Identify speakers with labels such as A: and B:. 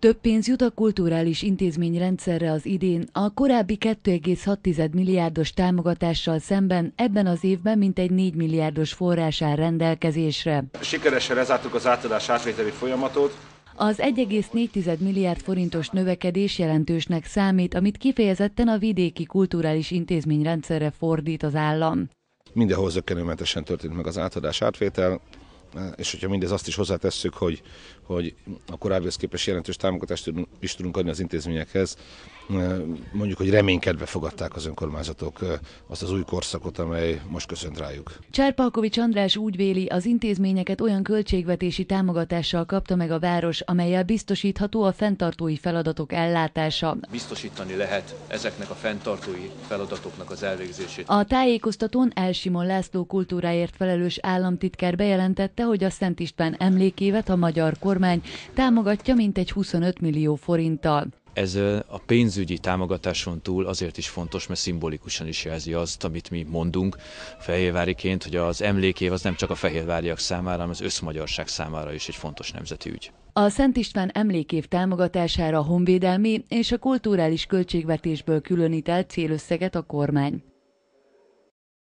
A: Több pénz jut a kulturális intézményrendszerre az idén, a korábbi 2,6 milliárdos támogatással szemben ebben az évben mintegy 4 milliárdos forrás áll rendelkezésre.
B: Sikeresen lezártuk az átadás átvételi folyamatot,
A: az 1,4 milliárd forintos növekedés jelentősnek számít, amit kifejezetten a vidéki kulturális intézményrendszerre fordít az állam.
B: Mindenhol zökkenőmentesen történt meg az átadás átvétel, és hogyha mindez azt is hozzátesszük, hogy, hogy a korábbihoz képest jelentős támogatást is tudunk adni az intézményekhez, mondjuk, hogy reménykedve fogadták az önkormányzatok azt az új korszakot, amely most köszönt rájuk.
A: Cserpalkovics András úgy véli, az intézményeket olyan költségvetési támogatással kapta meg a város, amelyel biztosítható a fenntartói feladatok ellátása.
C: Biztosítani lehet ezeknek a fenntartói feladatoknak az elvégzését. A
A: tájékoztatón Elsimon László kultúráért felelős államtitkár bejelentett, jelentette, hogy a Szent István emlékévet a magyar kormány támogatja mintegy 25 millió forinttal.
C: Ez a pénzügyi támogatáson túl azért is fontos, mert szimbolikusan is jelzi azt, amit mi mondunk fehérváriként, hogy az emlékév az nem csak a fehérváriak számára, hanem az összmagyarság számára is egy fontos nemzeti ügy.
A: A Szent István emlékév támogatására a honvédelmi és a kulturális költségvetésből különített célösszeget a kormány.